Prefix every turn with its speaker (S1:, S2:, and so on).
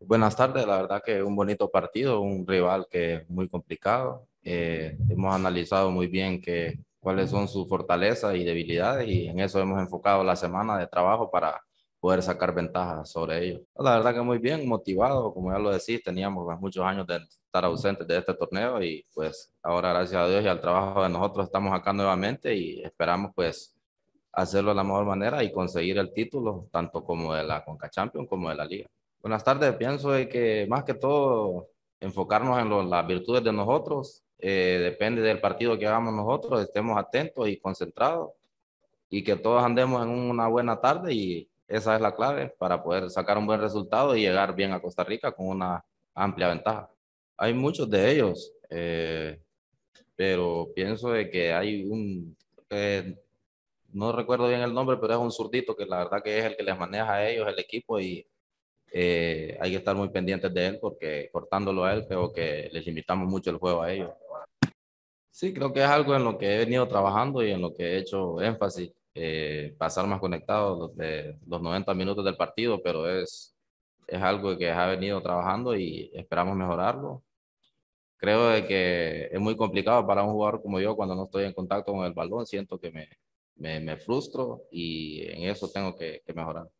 S1: Buenas tardes, la verdad que un bonito partido, un rival que es muy complicado. Eh, hemos analizado muy bien que, cuáles son sus fortalezas y debilidades y en eso hemos enfocado la semana de trabajo para poder sacar ventajas sobre ellos. La verdad que muy bien, motivado, como ya lo decís, teníamos pues, muchos años de estar ausentes de este torneo y pues ahora gracias a Dios y al trabajo de nosotros estamos acá nuevamente y esperamos pues hacerlo de la mejor manera y conseguir el título tanto como de la Conca Champions como de la Liga. Buenas tardes, pienso de que más que todo enfocarnos en las virtudes de nosotros, eh, depende del partido que hagamos nosotros, estemos atentos y concentrados y que todos andemos en una buena tarde y esa es la clave para poder sacar un buen resultado y llegar bien a Costa Rica con una amplia ventaja. Hay muchos de ellos, eh, pero pienso de que hay un, eh, no recuerdo bien el nombre, pero es un zurdito que la verdad que es el que les maneja a ellos el equipo y eh, hay que estar muy pendientes de él porque cortándolo a él creo que les limitamos mucho el juego a ellos. Sí, creo que es algo en lo que he venido trabajando y en lo que he hecho énfasis, eh, pasar más conectados los, de, los 90 minutos del partido, pero es, es algo que ha venido trabajando y esperamos mejorarlo. Creo de que es muy complicado para un jugador como yo cuando no estoy en contacto con el balón, siento que me, me, me frustro y en eso tengo que mejorar.